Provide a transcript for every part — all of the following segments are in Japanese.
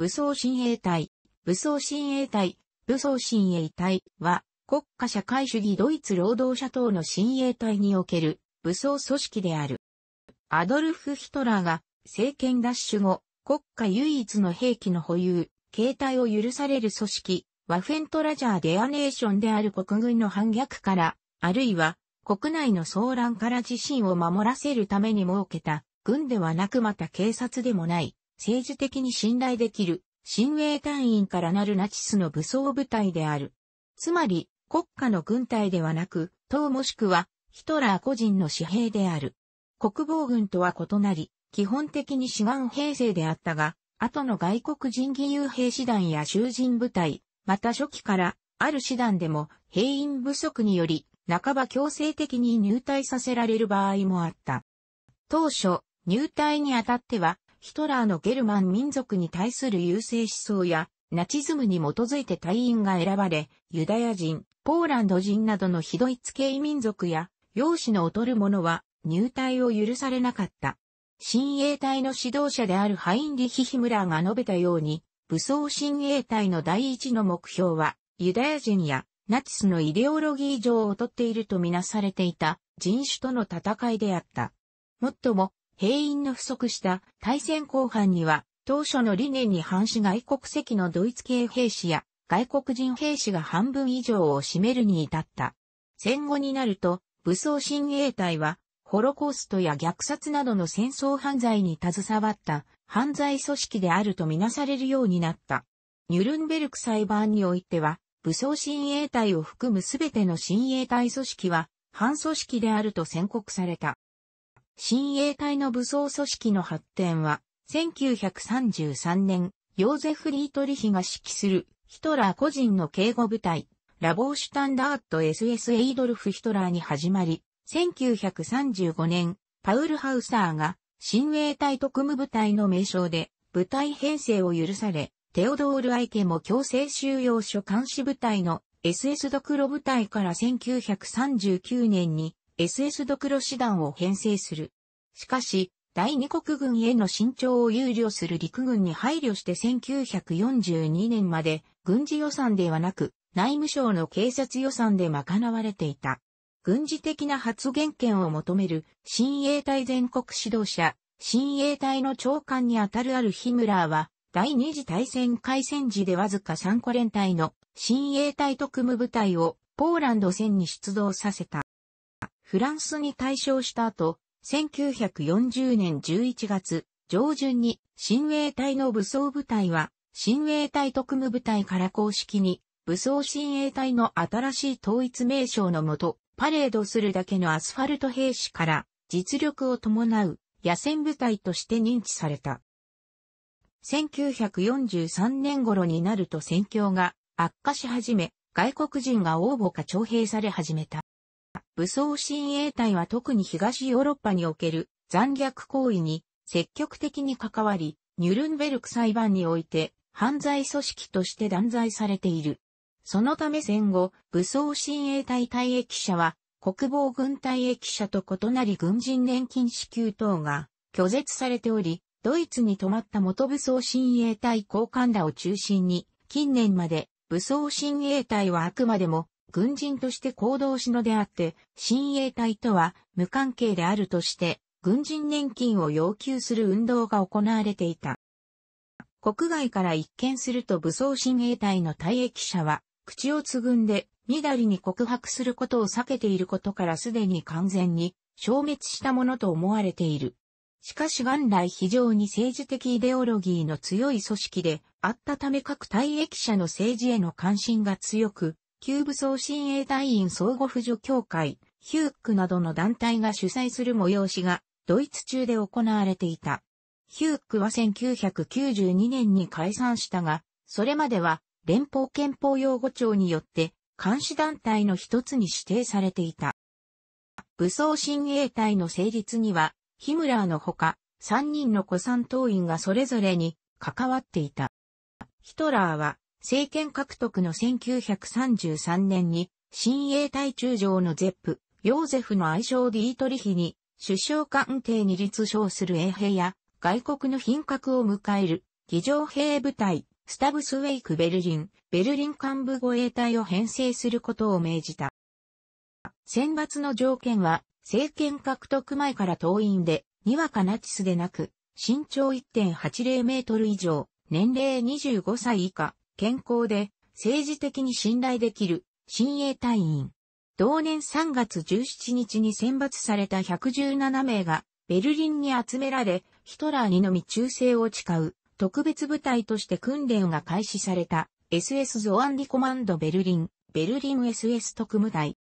武装親衛隊、武装親衛隊、武装親衛隊は、国家社会主義ドイツ労働者党の親衛隊における武装組織である。アドルフ・ヒトラーが政権奪取後、国家唯一の兵器の保有、携帯を許される組織、ワフェントラジャー・デアネーションである国軍の反逆から、あるいは国内の騒乱から自身を守らせるために設けた、軍ではなくまた警察でもない、政治的に信頼できる、親衛隊員からなるナチスの武装部隊である。つまり、国家の軍隊ではなく、党もしくは、ヒトラー個人の私兵である。国防軍とは異なり、基本的に志願兵制であったが、後の外国人義勇兵師団や囚人部隊、また初期から、ある師団でも兵員不足により、半ば強制的に入隊させられる場合もあった。当初、入隊にあたっては、ヒトラーのゲルマン民族に対する優勢思想や、ナチズムに基づいて隊員が選ばれ、ユダヤ人、ポーランド人などのどドイツ系民族や、容姿の劣る者は入隊を許されなかった。親衛隊の指導者であるハインリヒ・ヒムラーが述べたように、武装親衛隊の第一の目標は、ユダヤ人やナチスのイデオロギー上を劣っているとみなされていた人種との戦いであった。もっとも、兵員の不足した大戦後半には、当初の理念に反し外国籍のドイツ系兵士や外国人兵士が半分以上を占めるに至った。戦後になると、武装親衛隊は、ホロコーストや虐殺などの戦争犯罪に携わった犯罪組織であるとみなされるようになった。ニュルンベルク裁判においては、武装親衛隊を含むすべての親衛隊組織は、反組織であると宣告された。親衛隊の武装組織の発展は、1933年、ヨーゼフ・リートリヒが指揮するヒトラー個人の警護部隊、ラボーシュタンダート SS エイドルフ・ヒトラーに始まり、1935年、パウル・ハウサーが、親衛隊特務部隊の名称で、部隊編成を許され、テオドール・アイケも強制収容所監視部隊の SS ドクロ部隊から1939年に SS ドクロ師団を編成する。しかし、第二国軍への伸長を憂慮する陸軍に配慮して1942年まで軍事予算ではなく内務省の警察予算で賄われていた。軍事的な発言権を求める新衛隊全国指導者、新衛隊の長官にあたるあるヒムラーは、第二次大戦開戦時でわずか3個連隊の新衛隊特務部隊をポーランド戦に出動させた。フランスに対象した後、1940年11月上旬に新衛隊の武装部隊は新衛隊特務部隊から公式に武装新衛隊の新しい統一名称のもとパレードするだけのアスファルト兵士から実力を伴う野戦部隊として認知された。1943年頃になると戦況が悪化し始め、外国人が応募か徴兵され始めた。武装親衛隊は特に東ヨーロッパにおける残虐行為に積極的に関わり、ニュルンベルク裁判において犯罪組織として断罪されている。そのため戦後、武装親衛隊退役者は国防軍隊役者と異なり軍人年金支給等が拒絶されており、ドイツに泊まった元武装親衛隊高官らを中心に、近年まで武装親衛隊はあくまでも軍人として行動しのであって、親衛隊とは無関係であるとして、軍人年金を要求する運動が行われていた。国外から一見すると武装親衛隊の退役者は、口をつぐんで、みだりに告白することを避けていることからすでに完全に消滅したものと思われている。しかし元来非常に政治的イデオロギーの強い組織であったため各退役者の政治への関心が強く、旧武装親衛隊員相互扶助協会、ヒュークなどの団体が主催する催しが、ドイツ中で行われていた。ヒュークは1992年に解散したが、それまでは、連邦憲法擁護庁によって、監視団体の一つに指定されていた。武装親衛隊の成立には、ヒムラーのほか、3人の古参党員がそれぞれに関わっていた。ヒトラーは政権獲得の1933年に、新英大中将のゼップ、ヨーゼフの愛称ディートリヒに、首相官邸に立証する衛兵や、外国の品格を迎える、議場兵部隊、スタブスウェイクベルリン、ベルリン幹部護衛隊を編成することを命じた。選抜の条件は、政権獲得前から党員で、にわかナチスでなく、身長1.80メートル以上、年齢25歳以下、健康で、政治的に信頼できる、親衛隊員。同年3月17日に選抜された117名が、ベルリンに集められ、ヒトラーにのみ忠誠を誓う、特別部隊として訓練が開始された、SS ゾアンディコマンドベルリン、ベルリン SS 特務隊。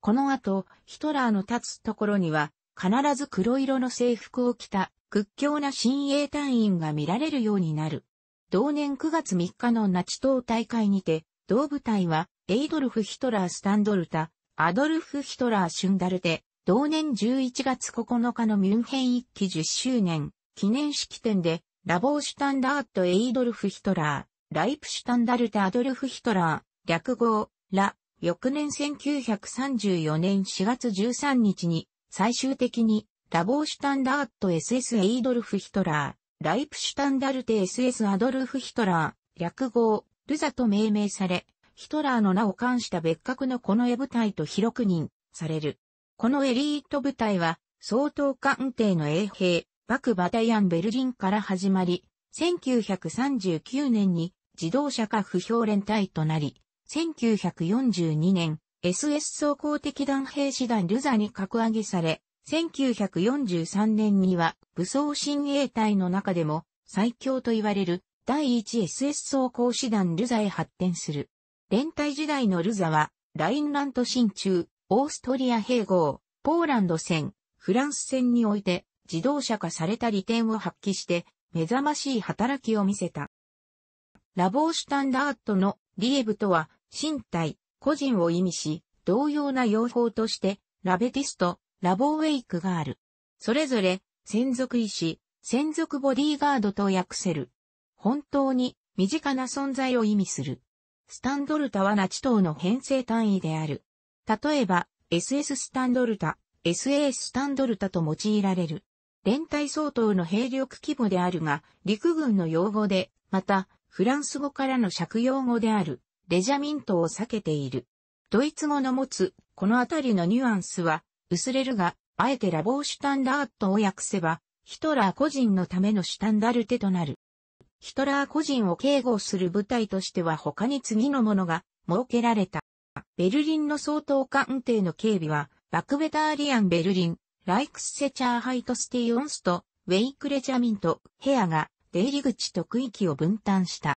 この後、ヒトラーの立つところには、必ず黒色の制服を着た、屈強な親衛隊員が見られるようになる。同年9月3日のナチ党大会にて、同部隊は、エイドルフ・ヒトラー・スタンドルタ、アドルフ・ヒトラー・シュンダルテ、同年11月9日のミュンヘン一期10周年記念式典で、ラボーシュタンダーット・エイドルフ・ヒトラー、ライプシュタンダルテ・アドルフ・ヒトラー、略号、ラ、翌年1934年4月13日に、最終的に、ラボーシュタンダーット SS エイドルフ・ヒトラー、ライプシュタンダルテ SS アドルフ・ヒトラー、略号、ルザと命名され、ヒトラーの名を冠した別格のこの絵部隊と広く認される。このエリート部隊は、総統官邸の衛兵、バク・バタヤンベルリンから始まり、1939年に自動車化不評連隊となり、1942年、SS 総合的団兵師団ルザに格上げされ、1943年には武装親衛隊の中でも最強と言われる第 1SS 装甲師団ルザへ発展する。連隊時代のルザは、ラインラント進駐、オーストリア併合、ポーランド戦、フランス戦において自動車化された利点を発揮して目覚ましい働きを見せた。ラボーシュタンダートのリエブとは身体、個人を意味し、同様な用法として、ラベティスト、ラボウェイクがある。それぞれ、専属医師、専属ボディーガードと訳せる。本当に身近な存在を意味する。スタンドルタはナチ党の編成単位である。例えば、SS スタンドルタ、SAS スタンドルタと用いられる。連帯相当の兵力規模であるが、陸軍の用語で、また、フランス語からの借用語である、レジャミントを避けている。ドイツ語の持つ、このあたりのニュアンスは、薄れるが、あえてラボーシュタンダートを訳せば、ヒトラー個人のためのシュタンダルテとなる。ヒトラー個人を警護する部隊としては他に次のものが設けられた。ベルリンの総統官邸の警備は、バクベターリアンベルリン、ライクスセチャーハイトスティオンスト、ウェイクレチャミント、ヘアが、出入り口と区域を分担した。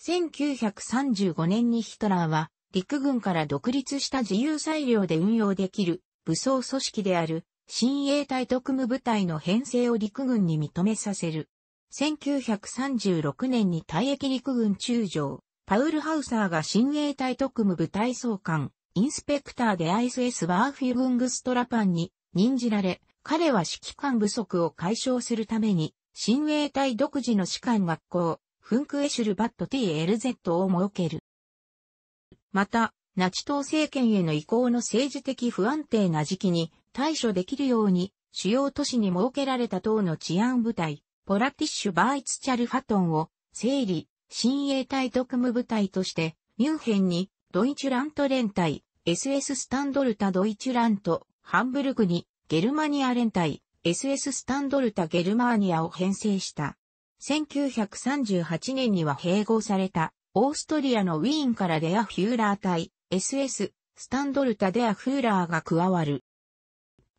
1935年にヒトラーは、陸軍から独立した自由裁量で運用できる武装組織である新衛隊特務部隊の編成を陸軍に認めさせる。1936年に退役陸軍中将、パウル・ハウサーが新衛隊特務部隊総監、インスペクターで ISS ワーフィブングストラパンに任じられ、彼は指揮官不足を解消するために、新衛隊独自の士官学校、フンクエシュルバット TLZ を設ける。また、ナチ党政権への移行の政治的不安定な時期に対処できるように主要都市に設けられた党の治安部隊、ポラティッシュ・バーイツ・チャルファトンを整理、新衛隊特務部隊として、ミュンヘンにドイツラント連隊、SS スタンドルタドイツラント、ハンブルグにゲルマニア連隊、SS スタンドルタゲルマーニアを編成した。1938年には併合されたオーストリアのウィーンからデア・フューラー隊、SS、スタンドルタデア・フーラーが加わる。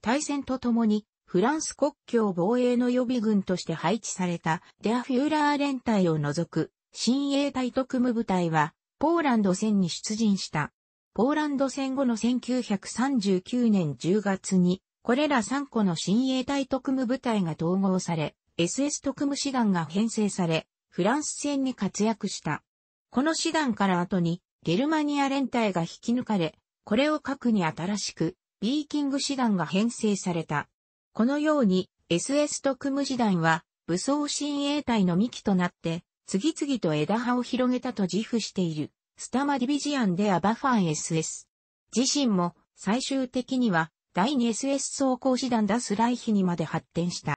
対戦とともに、フランス国境防衛の予備軍として配置されたデア・フューラー連隊を除く新衛隊特務部隊はポーランド戦に出陣した。ポーランド戦後の1939年10月にこれら3個の新衛隊特務部隊が統合され SS 特務師団が編成されフランス戦に活躍した。この師団から後にゲルマニア連隊が引き抜かれ、これを核に新しく、ビーキング師団が編成された。このように、SS と組む師団は、武装親衛隊の幹となって、次々と枝葉を広げたと自負している、スタマディビジアンでアバファン SS。自身も、最終的には、第 2SS 総行師団ダスライヒにまで発展した。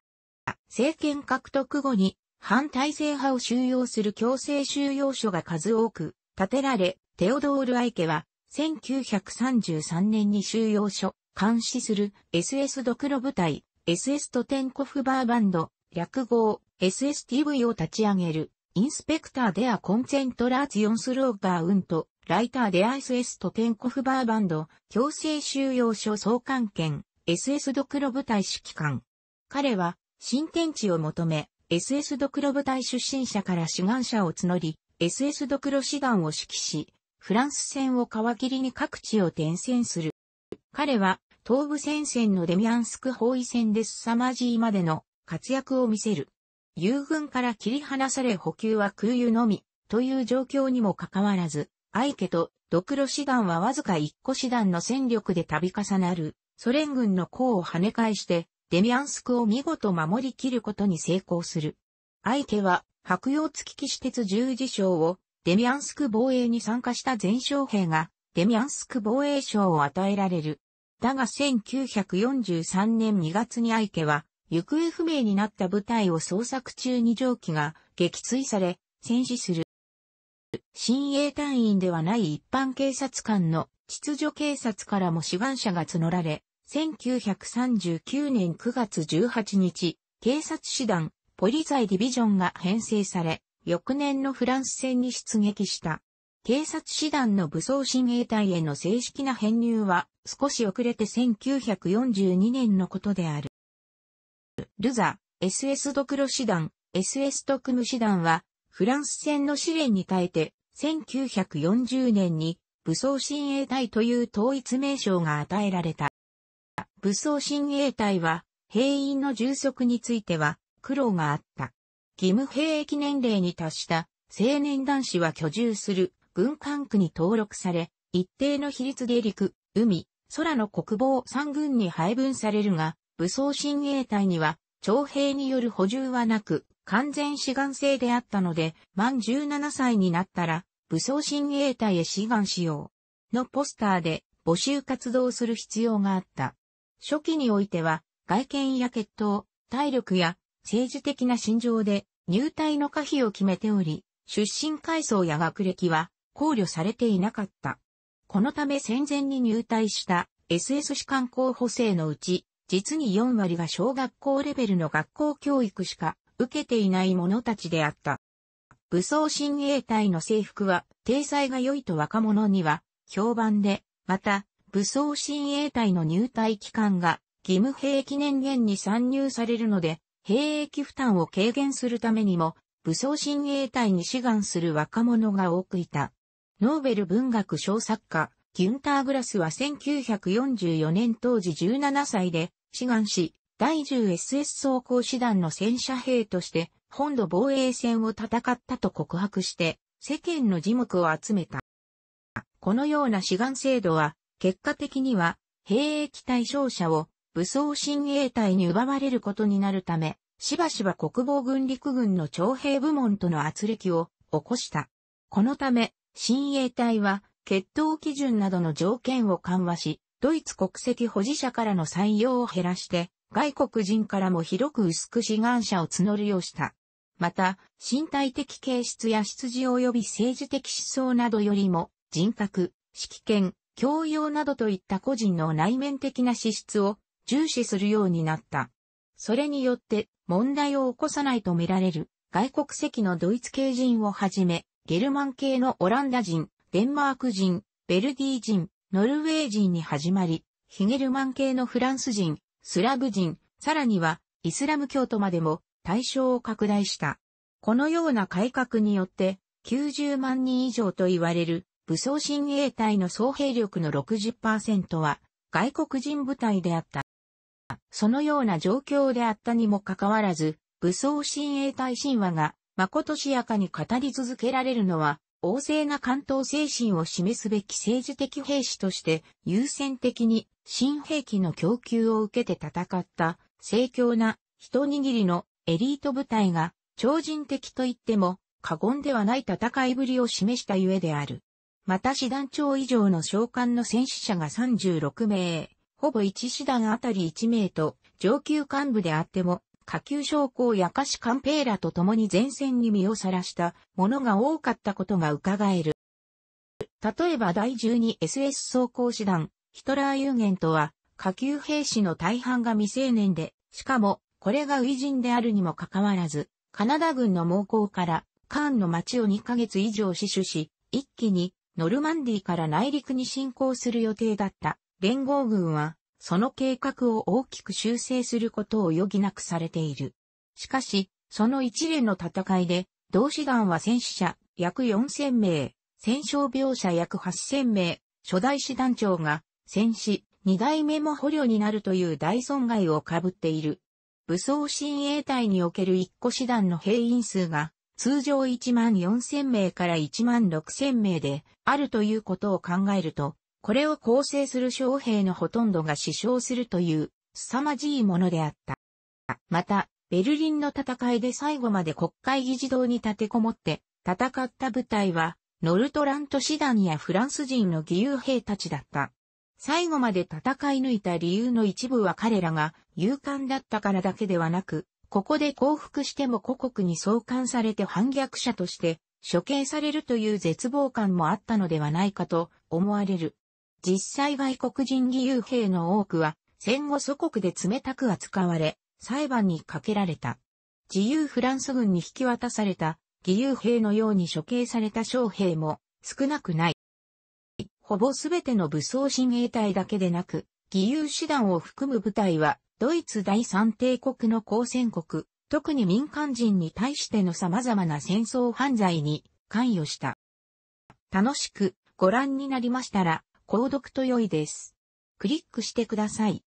政権獲得後に、反体制派を収容する強制収容所が数多く建てられ、テオドール・アイケは、1933年に収容所、監視する SS ドクロ部隊、SS トテンコフバーバンド、略号 SSTV を立ち上げる、インスペクターデアコンセントラーツヨンスローガーウント、ライターデア SS トテンコフバーバンド、強制収容所総監権、SS ドクロ部隊指揮官。彼は、新天地を求め、SS ドクロ部隊出身者から志願者を募り、SS ドクロ師団を指揮し、フランス戦を皮切りに各地を転戦する。彼は、東部戦線のデミアンスク包囲戦で凄まじいまでの活躍を見せる。友軍から切り離され補給は空輸のみ、という状況にもかかわらず、相ケとドクロ師団はわずか一個師団の戦力で度重なる、ソ連軍の功を跳ね返して、デミアンスクを見事守り切ることに成功する。相ケは、白洋付き騎士鉄十字章をデミアンスク防衛に参加した全将兵が、デミアンスク防衛賞を与えられる。だが1943年2月に相手は、行方不明になった部隊を捜索中に蒸気が撃墜され、戦死する。新鋭隊員ではない一般警察官の秩序警察からも志願者が募られ、1939年9月18日、警察師団、ポリザイディビジョンが編成され、翌年のフランス戦に出撃した。警察師団の武装親衛隊への正式な編入は少し遅れて1942年のことである。ルザ、SS ドクロ師団、SS ドクム師団はフランス戦の試練に耐えて1940年に武装親衛隊という統一名称が与えられた。武装親衛隊は兵員の充足については苦労があった。義務兵役年齢に達した青年男子は居住する軍管区に登録され、一定の比率で陸、海、空の国防三軍に配分されるが、武装親衛隊には徴兵による補充はなく、完全志願制であったので、満17歳になったら、武装親衛隊へ志願しよう。のポスターで募集活動する必要があった。初期においては、外見や血統、体力や政治的な心情で入隊の可否を決めており、出身階層や学歴は考慮されていなかった。このため戦前に入隊した SS 士官候補生のうち、実に4割が小学校レベルの学校教育しか受けていない者たちであった。武装親衛隊の制服は、体裁が良いと若者には評判で、また、武装親衛隊の入隊期間が義務兵器年限に参入されるので、兵役負担を軽減するためにも、武装親衛隊に志願する若者が多くいた。ノーベル文学小作家、ギュンター・グラスは1944年当時17歳で、志願し、第 10SS 装甲師団の戦車兵として、本土防衛戦を戦ったと告白して、世間の耳目を集めた。このような志願制度は、結果的には、兵役対象者を武装親衛隊に奪われることになるため、しばしば国防軍陸軍の徴兵部門との圧力を起こした。このため、親衛隊は、決闘基準などの条件を緩和し、ドイツ国籍保持者からの採用を減らして、外国人からも広く薄く志願者を募るようした。また、身体的形質や出自及び政治的思想などよりも、人格、指揮権、教養などといった個人の内面的な資質を重視するようになった。それによって問題を起こさないと見られる外国籍のドイツ系人をはじめ、ゲルマン系のオランダ人、デンマーク人、ベルディ人、ノルウェー人に始まり、ヒゲルマン系のフランス人、スラブ人、さらにはイスラム教徒までも対象を拡大した。このような改革によって、90万人以上と言われる武装親衛隊の総兵力の60%は外国人部隊であった。そのような状況であったにもかかわらず、武装親衛隊神話が、まことしやかに語り続けられるのは、旺盛な関東精神を示すべき政治的兵士として、優先的に新兵器の供給を受けて戦った、盛況な一握りのエリート部隊が、超人的と言っても過言ではない戦いぶりを示したゆえである。また師団長以上の召喚の戦死者が36名、ほぼ1師団あたり1名と、上級幹部であっても、下級将校やカン官兵らと共に前線に身をさらしたものが多かったことが伺える。例えば第 12SS 装甲師団、ヒトラー有限とは、下級兵士の大半が未成年で、しかも、これが初陣であるにもかかわらず、カナダ軍の猛攻から、カーンの町を2ヶ月以上死守し、一気に、ノルマンディーから内陸に侵攻する予定だった連合軍は、その計画を大きく修正することを余儀なくされている。しかし、その一連の戦いで、同志団は戦死者約4000名、戦傷病者約8000名、初代師団長が戦死、二代目も捕虜になるという大損害を被っている。武装親衛隊における一個師団の兵員数が通常1万4000名から1万6000名であるということを考えると、これを構成する将兵のほとんどが死傷するという、凄まじいものであった。また、ベルリンの戦いで最後まで国会議事堂に立てこもって戦った部隊は、ノルトラント師団やフランス人の義勇兵たちだった。最後まで戦い抜いた理由の一部は彼らが勇敢だったからだけではなく、ここで降伏しても故国に送還されて反逆者として処刑されるという絶望感もあったのではないかと思われる。実際外国人義勇兵の多くは、戦後祖国で冷たく扱われ、裁判にかけられた。自由フランス軍に引き渡された、義勇兵のように処刑された将兵も少なくない。ほぼすべての武装親衛隊だけでなく、義勇師団を含む部隊は、ドイツ第三帝国の交戦国、特に民間人に対しての様々な戦争犯罪に関与した。楽しくご覧になりましたら、購読と良いです。クリックしてください。